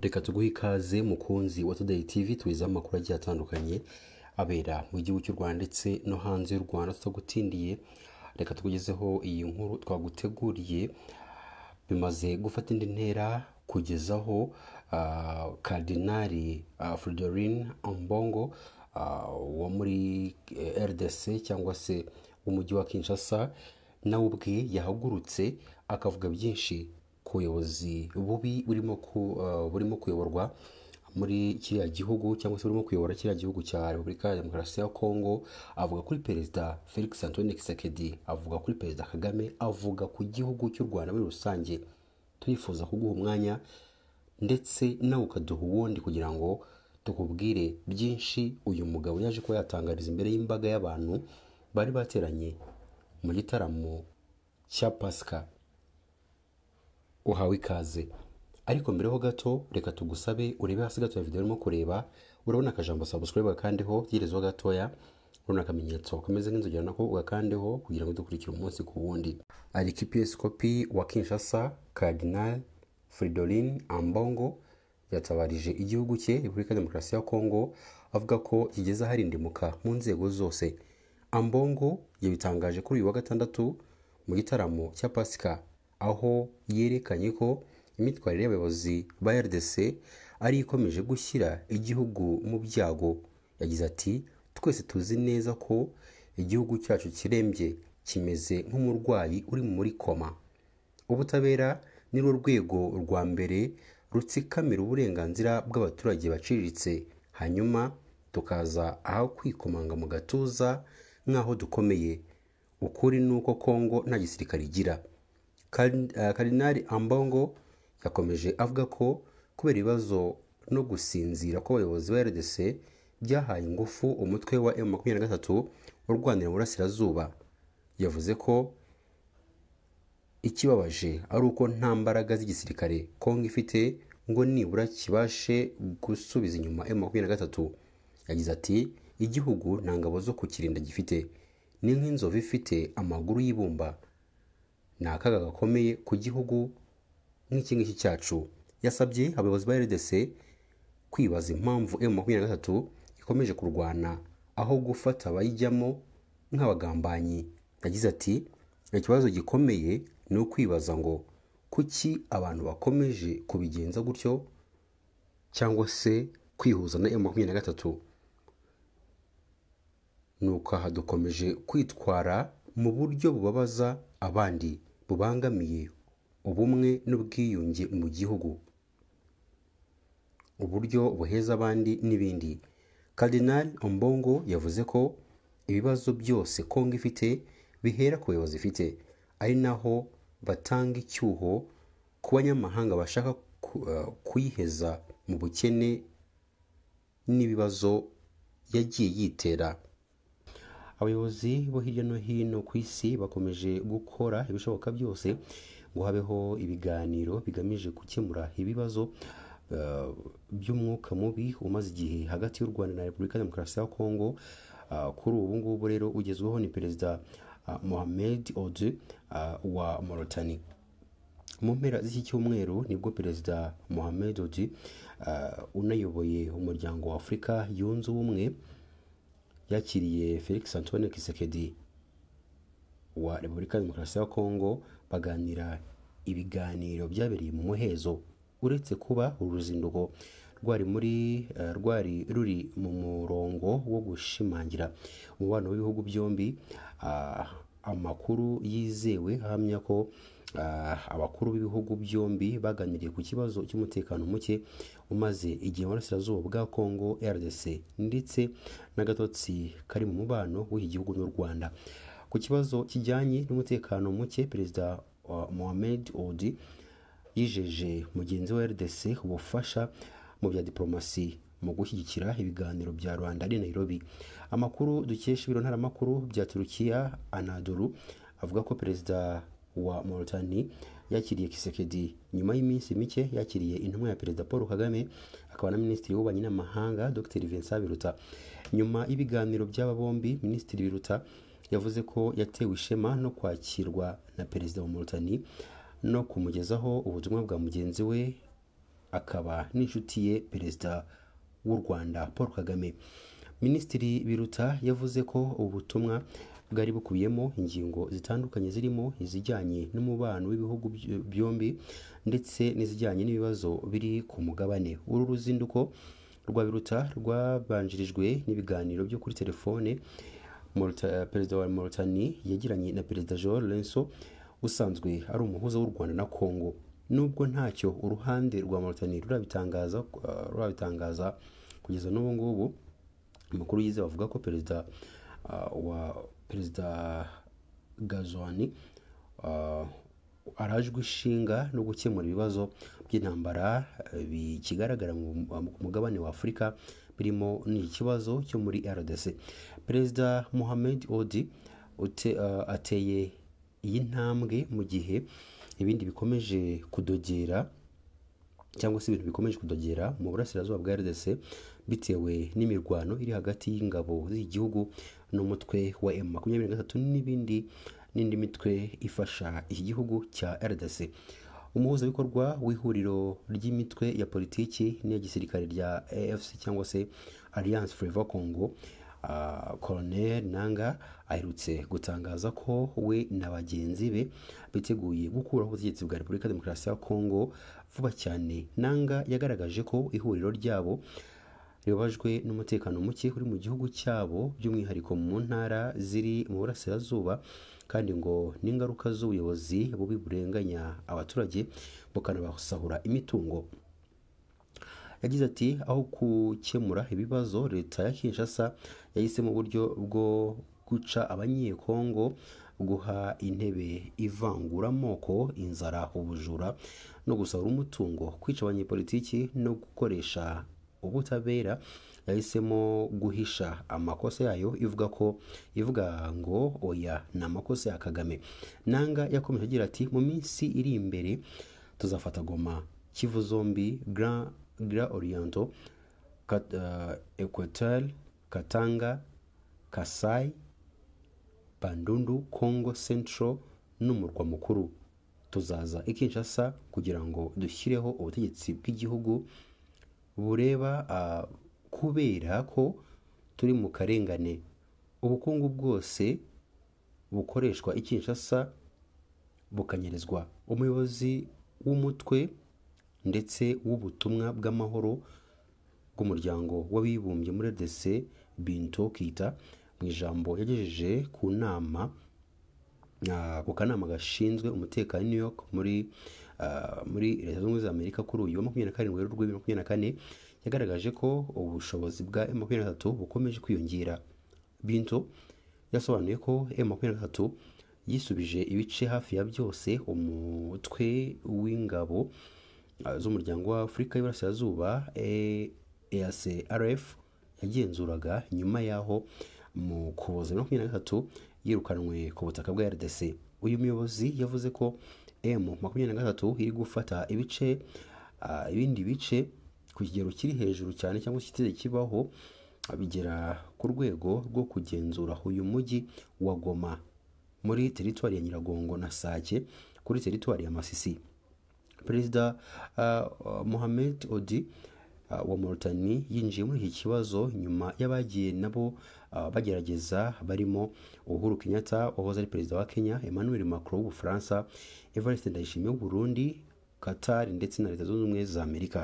reka tuguhe ikaze mukunzi wa tudeyi tivi tubizaho amakuru agiye atandukanye abera mu gihugu cy'u rwanda ndetse no hanze y'u rwanda tutagutindiye reka tukugezeho iyi nkuru twaguteguriye bimaze gufata indi ntera kugezaho kadinari ah, ah, fridolin ambongo ah, wo muri eh, rdc cyangwa se w'umujyi wa kinshasa nawe ubwe yahagurutse akavuga byinshi ku buyobozi uh, bubi burimo kuyoborwa muri kiriya gihugu cyangwa se burimo kuyobora kiriya gihugu cya repubulika ya demokarasi ya kongo avuga kuri perezida felix antoine kisekedi avuga kuri perezida kagame avuga ku gihugu cy'u rwanda muri rusange turifuza kuguha umwanya ndetse nawe ukaduha uwundi kugira ngo tukubwire byinshi uyu mugabo yaje kuba yatangariza imbere y'imbaga y'abantu bari bateranye mu gitaramo cya pasika uhawe ikaze ariko mbere ho gato reka tugusabe urebe hasi gato ya videwo urimo kureba urabona akajambo subscribe gakandeho yerezeho gatoya urabona akamenyetso kameze nk'inzogera nako ugakandeho kugira ngo dukurikire umunsi ku wundi ari kipisikopi wa kinshasa cardinal fridolin ambongo yatabarije igihugu cye repubulika ya demokarasi ya kongo avuga ko kigeze aharindimuka mu nzego zose ambongo yabitangaje kuri uyu wa gatandatu mu gitaramo cya pasika aho yerekanye ko imyitwarire y'abayobozi ba RDC ari ikomeje gushyira igihugu mu byago yagize ati twese tuzi neza ko igihugu cyacu kirembye kimeze nk'umurwayi uri muri koma ubutabera ni rwo rwego rwa mbere rutsikamira uburenganzira bw'abaturage baciriritse hanyuma tukaza aho kwikomanga mu gatuza nk'aho dukomeye ukuri ni uko kongo nta gisirikare igira karinari eh, ambongo yakomeje avuga ko kubera ibibazo no gusinzira kw'abayobozi ba rdc byahaye ingufu umutwe wa emu makumyabiri na gatatu urwanira burasirazuba yavuze ko ikibabaje ari uko nta mbaraga z'igisirikare konga ifite ngo nibura kibashe gusubiza inyuma emu makumyabiri na gatatu yagize ati igihugu nta ngabo zo kukirinda gifite ni nk'inzovu ifite amaguru y'ibumba ni akaga gakomeye ku gihugu nk'iki ngiki cyacu yasabye abayobozi ba rdc kwibaza impamvu emu makumyabiri na gatatu ikomeje kurwana aho gufata abayijyamo nk'abagambanyi yagize ati ikibazo gikomeye ni ukwibaza ngo kuki abantu bakomeje kubigenza gutyo cyangwa se kwihuza na emu makumyabiri na gatatu nuko aha dukomeje kwitwara mu buryo bubabaza abandi bubangamiye ubumwe n'ubwiyunge mu gihugu uburyo buheza abandi n'ibindi Cardinal Ombongo yavuze ko ibibazo byose Kongo ifite bihera ku bayobozi ifite ari naho batanga icyuho ku banyamahanga bashaka kuyiheza eh, mu bukene n'ibibazo yagiye yitera abayobozi bo hirya no hino ku isi bakomeje gukora ibishoboka byose ngo habeho ibiganiro bigamije gukemura ibibazo eh, by'umwuka mubi umaze igihe hagati y'u rwanda na repubulika ya demokarasi ya kongo ah, kuri ubu ngubu rero ugezweho ni perezida ah, mohamed ode ah, wa morotani mu mpera z'iki cyumweru nibwo perezida mohamed Odi unayoboye umuryango wa afurika yunze ubumwe yakiriye felix antoine kisekedi wa repubulika ya demokarasi ya kongo baganira ibiganiro byabereye mu muhezo uretse kuba uru ruzinduko rwari muri eh, rwari ruri mu murongo wo gushimangira umubano w'ibihugu byombi ah, amakuru yizewe ahamya ko Eh, abakuru b'ibihugu byombi baganiriye ku kibazo cy'umutekano muke umaze igihe mu burasirazuba bwa kongo rdc ndetse n'agatotsi kari mu mubano w'iki gihugu n'u rwanda ku kibazo kijyanye n'umutekano muke perezida eh, mohamed odi yijeje mugenzi wa rdc ubufasha mu bya diporomasi mu gushyigikira ibiganiro bya rwanda ari nairobi amakuru dukesha ibiro ntaramakuru bya turukiya anadolu avuga ko perezida wa Mauritania yakiriye Kisekedi nyuma y'iminsi mike yakiriye intumwa ya Perezida Paul Kagame akaba na Minisitiri w'Ububanyi n'Amahanga Dr Vincent Biruta nyuma y'ibiganiro by'aba bombi Minisitiri Biruta yavuze ko yatewe ishema no kwakirwa na Perezida wa Mauritania no kumugezaho ubutumwa bwa mugenzi we akaba n'inshuti ye Perezida w'u Rwanda Paul Kagame Minisitiri Biruta yavuze ko ubutumwa butumwa bwari bukubiyemo ingingo zitandukanye zirimo izijyanye n'umubano w'ibihugu byombi ndetse n'izijyanye n'ibibazo biri ku mugabane uru ruzinduko rwa biruta rwabanjirijwe n'ibiganiro byo kuri telefone perezida wa Mauritania yagiranye na perezida Joao Lourenço usanzwe ari umuhuza w'u Rwanda na Congo nubwo ntacyo uruhande rwa Mauritania rurabitangaza uh, rurabitangaza kugeza n'ubu ngubu amakuru yize bavuga ko perezida uh, wa perezida gazwani arajwe ah, ishinga no gukemura ibibazo by'intambara eh, bikigaragara mu mugabane wa afurika birimo n'ikibazo cyo muri rdc perezida muhammed odi ah, ateye iyi ntambwe mu gihe ibindi bikomeje kudogera cyangwa se ibintu bikomeje kudogera mu burasirazuba bwa rdc bitewe n'imirwano iri hagati y'ingabo z'igihugu n'umutwe wa emu makumyabiri na gatatu n'ibindi n'indi mitwe ifasha iki gihugu cya rdc umuhuzabikorwa w'ihuriro ry'imitwe ya politiki n'iya gisirikare rya afc cyangwa se alliance forever congo ah, Colonel nanga aherutse gutangaza ko we na bagenzi be biteguye gukuraho ubutegetsi bwa repubulika demokarasi ya kongo vuba cyane nanga yagaragaje ko ihuriro ryabo ribabajwe n'umutekano muke uri mu gihugu cyabo by'umwihariko mu ntara ziri mu burasirazuba kandi ngo n'ingaruka z'ubuyobozi bubi burenganya abaturage bukanabasahura imitungo yagize ati aho gukemura ibibazo leta ya kinshasa yahisemo uburyo bwo guca abanyekongo guha intebe ivangura amoko inzara ubujura no gusahura umutungo kwica abanyepolitiki no gukoresha ubutabera yahisemo guhisha amakosa yayo ivuga ko ivuga ngo oya ni amakosa ya kagame nanga yakomeje agira ati mu minsi iri imbere tuzafata goma kivu zombi grand oriento eh, equateur katanga kasai bandundu congo central n'umurwa mukuru tuzaza i kugira ngo dushyireho ubutegetsi bw'igihugu bureba ah, kubera ko turi mu karengane ubukungu bwose bukoreshwa i bukanyerezwa umuyobozi w'umutwe ndetse w'ubutumwa bw'amahoro bw'umuryango w'abibumbye muri RDC Binto Kita mu ijambo yagejeje ku nama ah, ku kanama gashinzwe umutekano New York muri Ah, muri leta zunze ubumwe za amerika kuri uyu wa makumyabiri na karindwi werurwe bibiri na makumyabiri na kane yagaragaje ko ubushobozi bwa emu makumyabiri na gatatu bukomeje kwiyongera binto yasobanuye ko emu makumyabiri na gatatu yisubije ibice hafi ya byose umutwe w'ingabo ah, z'umuryango wa afurika y'iburasirazuba eac eh, yagenzuraga nyuma y'aho mu kuboza bibiri na makumyabiri na gatatu yirukanwe ku butaka bwa rdc uyu muyobozi yavuze ko emu makumyabiri na gatatu iri gufata ibice ibindi bice ku kigero kiri hejuru cyane cyangwa kitari kibaho bigera ku rwego rwo kugenzura uyu mujyi wa goma muri teritwari ya nyiragongo na sake kuri teritwari ya masisi perezida uh, odi Ah, wa Mauritania yinjiye muri iki kibazo nyuma y'abagiye nabo ah, bagerageza barimo Uhuru Kenyatta wahoze ari perezida wa Kenya Emmanuel Macron w'Ubufaransa Evariste Ndayishimiye w'u Burundi Qatar ndetse na Leta Zunze Ubumwe za Amerika